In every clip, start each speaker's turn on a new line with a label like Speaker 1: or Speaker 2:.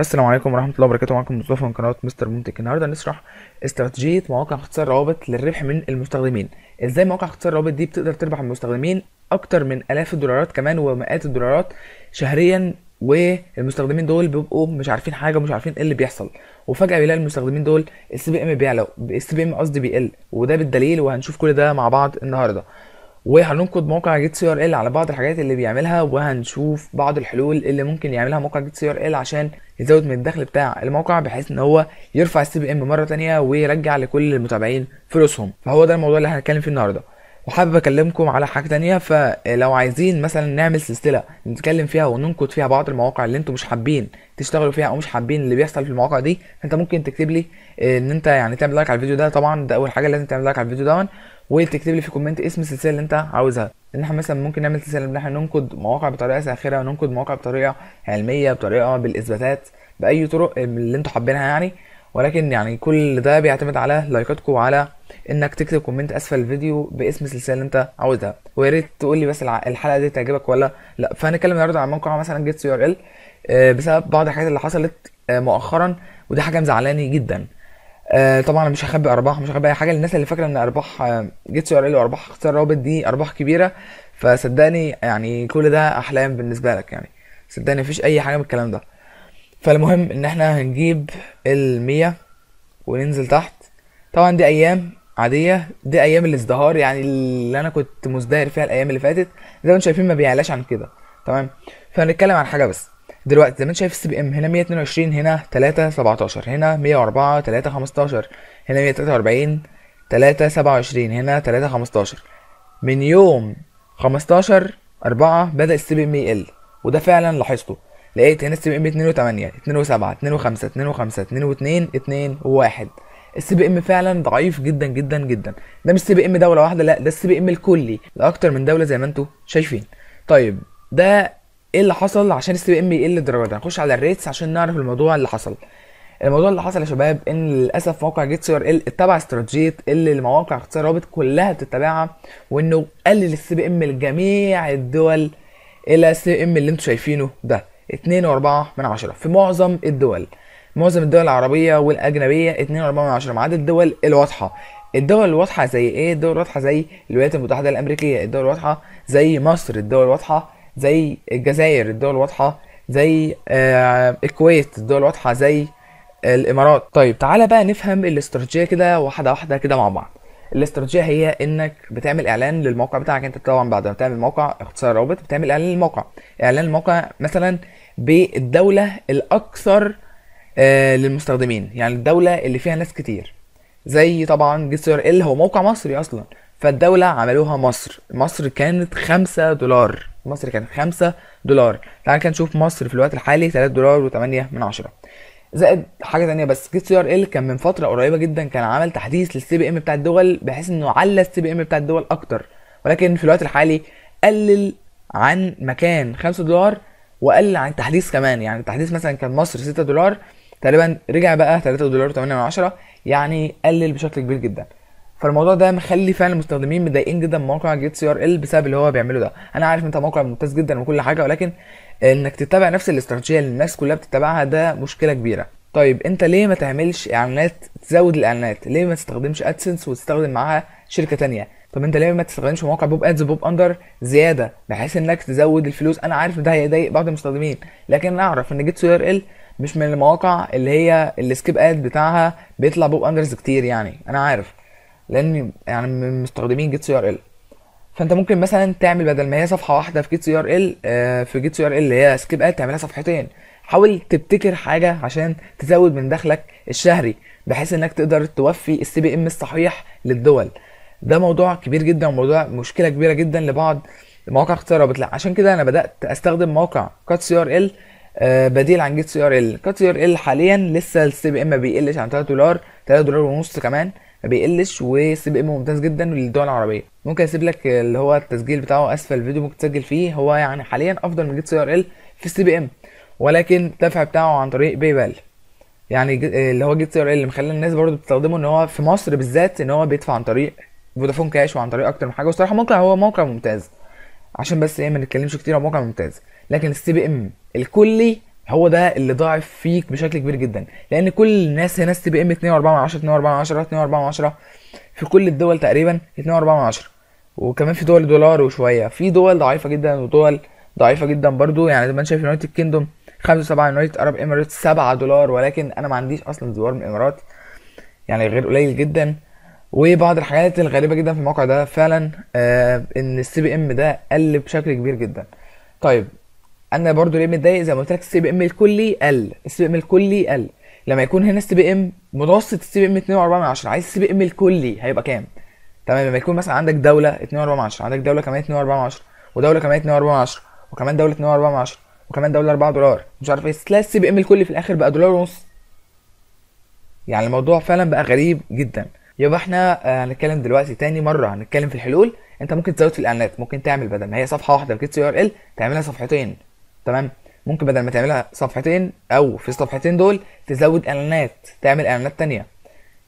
Speaker 1: السلام عليكم ورحمه الله وبركاته معكم مصطفى من قناه مستر منتج النهارده هنشرح استراتيجيه مواقع اختصار روابط للربح من المستخدمين ازاي مواقع اختصار روابط دي بتقدر تربح من المستخدمين اكتر من الاف الدولارات كمان ومئات الدولارات شهريا والمستخدمين دول بيبقوا مش عارفين حاجه ومش عارفين ايه اللي بيحصل وفجاه بيلاقي المستخدمين دول السي بي ام بيعلى السي بي ام قصدي بيقل وده بالدليل وهنشوف كل ده مع بعض النهارده وهننقد موقع جيت سي ار ال على بعض الحاجات اللي بيعملها وهنشوف بعض الحلول اللي ممكن يعملها موقع جيت سي ار ال عشان يزود من الدخل بتاع الموقع بحيث ان هو يرفع السي بي ام مره تانية ويرجع لكل المتابعين فلوسهم فهو ده الموضوع اللي هنتكلم فيه النهارده وحابب اكلمكم على حاجه تانية فلو عايزين مثلا نعمل سلسله نتكلم فيها وننقد فيها بعض المواقع اللي انتم مش حابين تشتغلوا فيها او مش حابين اللي بيحصل في المواقع دي انت ممكن تكتب لي ان انت يعني تعمل لايك على الفيديو ده طبعا ده اول حاجه لازم تعمل لايك على الفيديو ده وتكتب لي في كومنت اسم السلسله اللي انت عاوزها ان احنا مثلا ممكن نعمل سلسله ان احنا ننقد مواقع بطريقه ساخره وننقد مواقع بطريقه علميه بطريقه بالاثباتات باي طرق اللي انتم حابينها يعني ولكن يعني كل ده بيعتمد على لايكاتكم وعلى انك تكتب كومنت اسفل الفيديو باسم السلسله اللي انت عاوزها ويا ريت تقول لي بس الحلقه دي تعجبك ولا لا فهنتكلم النهارده عن موقع مثلا جيتس يو ار ال آه، بسبب بعض الحاجات اللي حصلت آه، مؤخرا ودي حاجه مزعلاني جدا آه، طبعا انا مش هخبي ارباح مش هخبي اي حاجه للناس اللي فاكره ان ارباح جيتس يو ار ال وارباح اختيار رابط دي ارباح كبيره فصدقني يعني كل ده احلام بالنسبه لك يعني صدقني مفيش اي حاجه من الكلام ده فالمهم ان احنا هنجيب ال 100 وننزل تحت طبعا دي ايام عاديه دي ايام الازدهار يعني اللي انا كنت مزدهر فيها الايام اللي فاتت زي ما انتم شايفين ما بيعلاش عن كده تمام فهنتكلم عن حاجه بس دلوقتي زي ما انت شايف السي بي ام هنا 122 هنا 3 17 هنا 104 3 15 هنا 143 3 27 هنا 3 15 من يوم 15 4 بدأ السي بي ام يقل وده فعلا لاحظته لقيت هنا السي بي ام 2 8 2 7 2 5 2 5 2 2 2 1 السي بي ام فعلا ضعيف جدا جدا جدا ده مش سي بي ام دوله واحده لا ده السي بي ام الكلي لاكتر من دوله زي ما انتم شايفين طيب ده ايه اللي حصل عشان السي بي ام يقل الدرجه ده هنخش على الريتس عشان نعرف الموضوع اللي حصل الموضوع اللي حصل يا شباب ان للاسف موقع جيت سي ار ال اتبع استراتيجيه اللي المواقع اختصار رابط كلها بتتبعها وانه قلل السي بي ام لجميع الدول الى السي بي ام اللي انتم شايفينه ده 2.4 من عشرة في معظم الدول معظم الدول العربية والأجنبية 2.4 من عشرة ما الدول الواضحة الدول الواضحة زي ايه؟ الدول الواضحة زي الولايات المتحدة الأمريكية الدول الواضحة زي مصر الدول الواضحة زي الجزائر الدول الواضحة زي آه الكويت الدول الواضحة زي الإمارات طيب تعالى بقى نفهم الاستراتيجية كده واحدة واحدة كده مع بعض الاستراتيجيه هي انك بتعمل اعلان للموقع بتاعك انت طبعا بعد ما تعمل موقع اختصار رابط بتعمل اعلان للموقع اعلان الموقع مثلا بالدوله الاكثر آه، للمستخدمين يعني الدولة اللي فيها ناس كتير زي طبعا جسر ال هو موقع مصري اصلا فالدولة عملوها مصر مصر كانت خمسة دولار مصر كانت خمسة دولار تعال كده نشوف مصر في الوقت الحالي تلات دولار وثمانية من عشرة زائد حاجة تانية بس جيت سي ار ال كان من فترة قريبة جدا كان عمل تحديث للسي بي ام بتاع الدول بحيث انه على السي بي ام بتاع الدول اكتر ولكن في الوقت الحالي قلل عن مكان خمسة دولار وقلل عن التحديث كمان يعني التحديث مثلا كان مصر ستة دولار تقريبا رجع بقى 3 دولار و 8 من عشرة يعني قلل بشكل كبير جدا فالموضوع ده مخلي فعلا المستخدمين متضايقين جدا من موقع جيت سي ار ال بسبب اللي هو بيعمله ده انا عارف انت موقع ممتاز جدا وكل حاجه ولكن انك تتبع نفس الاستراتيجيه اللي الناس كلها بتتبعها ده مشكله كبيره طيب انت ليه ما تعملش اعلانات تزود الاعلانات ليه ما تستخدمش ادسنس وتستخدم معاها شركه تانية طب انت ليه ما تستخدمش موقع بوب ادز بوب اندر زياده بحيث انك تزود الفلوس انا عارف ده هيضايق بعض المستخدمين لكن انا اعرف ان جيت سي ار ال مش من المواقع اللي هي السكيب اد بتاعها بيطلع بوب اندرز كتير يعني انا عارف لان يعني من مستخدمين جيت سي ار ال فانت ممكن مثلا تعمل بدل ما هي صفحه واحده في جيت سي ار ال آه، في جيت سي ار ال اللي هي سكيب اد تعملها صفحتين حاول تبتكر حاجه عشان تزود من دخلك الشهري بحيث انك تقدر توفي السي بي ام الصحيح للدول ده موضوع كبير جدا وموضوع مشكله كبيره جدا لبعض مواقع اختيارات عشان كده انا بدات استخدم موقع كات سي ار ال آه، بديل عن جيت سي ار ال كات سي ار ال حاليا لسه السي بي ام ما بيقلش عن 3 دولار 3 دولار ونص كمان ما بيقلش والسي بي ام ممتاز جدا للدول العربيه ممكن اسيب لك اللي هو التسجيل بتاعه اسفل الفيديو ممكن تسجل فيه هو يعني حاليا افضل من جيت سي ار ال في السي بي ام ولكن الدفع بتاعه عن طريق باي بال يعني اللي هو جيت سي ار ال اللي مخلي الناس برضه بتستخدمه ان هو في مصر بالذات ان هو بيدفع عن طريق فودافون كاش وعن طريق اكتر من حاجه والصراحه موقع هو موقع ممتاز عشان بس ايه ما نتكلمش كتير هو موقع ممتاز لكن السي بي ام الكلي هو ده اللي ضاعف فيك بشكل كبير جدا لان كل الناس هنا السي بي ام 2.4 2.4 2.4 في كل الدول تقريبا 2.4 وكمان في دول دولار وشويه في دول ضعيفه جدا ودول ضعيفه جدا برضو يعني زي ما انت شايف يونايتد كيندوم 5 7 يونايتد ارب امارات 7 دولار ولكن انا ما عنديش اصلا دولار من الامارات يعني غير قليل جدا وبعض الحاجات الغريبه جدا في الموقع ده فعلا آه ان السي بي ام ده قل بشكل كبير جدا طيب انا برضو ليه متضايق زي ما قلت لك السي بي ام الكلي قل السي بي ام الكلي قل لما يكون هنا السي بي ام متوسط السي بي ام 2.4 من 10 عايز السي بي ام الكلي هيبقى كام تمام لما يكون مثلا عندك دوله 2.4 من 10 عندك دوله كمان 2.4 من 10 ودوله كمان 2.4 من 10 وكمان دوله 2.4 من 10 وكمان دوله 4 دولار مش عارف ايه تلاقي السي بي ام الكلي في الاخر بقى دولار ونص يعني الموضوع فعلا بقى غريب جدا يبقى احنا آه، هنتكلم دلوقتي تاني مره هنتكلم في الحلول انت ممكن تزود في الاعلانات ممكن تعمل بدل ما هي صفحه واحده في ار ال تعملها صفحتين تمام ممكن بدل ما تعملها صفحتين او في الصفحتين دول تزود اعلانات تعمل اعلانات تانية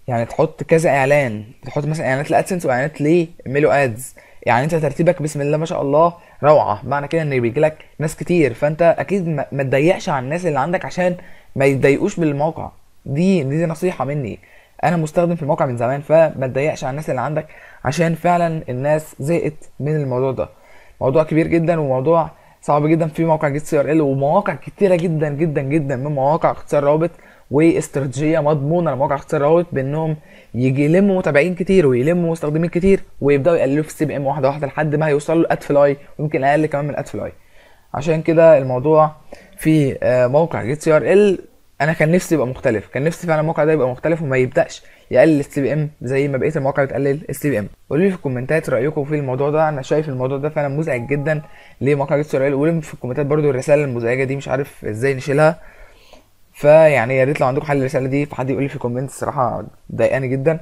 Speaker 1: يعني تحط كذا اعلان تحط مثلا اعلانات لادسنس واعلانات لميلو ادز يعني انت ترتيبك بسم الله ما شاء الله روعه معنى كده ان بيجي لك ناس كتير فانت اكيد ما تضيقش على الناس اللي عندك عشان ما يتضايقوش بالموقع دي دي نصيحه مني انا مستخدم في الموقع من زمان فما تضيقش على الناس اللي عندك عشان فعلا الناس زهقت من الموضوع ده موضوع كبير جدا وموضوع صعب جدا في موقع جيت سي ار ال ومواقع كتيره جدا جدا جدا من مواقع اختصار روابط واستراتيجيه مضمونه لمواقع اختصار روابط بانهم يجي يلموا متابعين كتير ويلموا مستخدمين كتير ويبداوا يقللوا في السي بي ام واحده واحده لحد ما يوصلوا فلاي ويمكن اقل كمان من فلاي عشان كده الموضوع في آه، موقع جيت سي ار ال انا كان نفسي يبقى مختلف كان نفسي فعلا الموقع ده يبقى مختلف وما يبداش يقلل السي بي ام زي ما بقيه المواقع بتقلل السي بي ام قولوا لي في الكومنتات رايكم في الموضوع ده انا شايف الموضوع ده فعلا مزعج جدا لمواقع جيتس اسرائيل قولوا في الكومنتات برده الرساله المزعجه دي مش عارف ازاي نشيلها فيعني يا ريت لو عندكم حل للرساله دي فحد يقول لي في الكومنت الصراحه ضايقاني جدا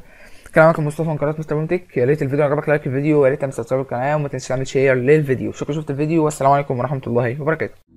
Speaker 1: كان معاكم مصطفى من قناه مستر منتك يا ريت الفيديو عجبك لايك الفيديو ويا ريت تنسى سبسكرايب القناه وما تنساش تعمل شير للفيديو شكرا شفت الفيديو والسلام عليكم ورحمه الله وبركاته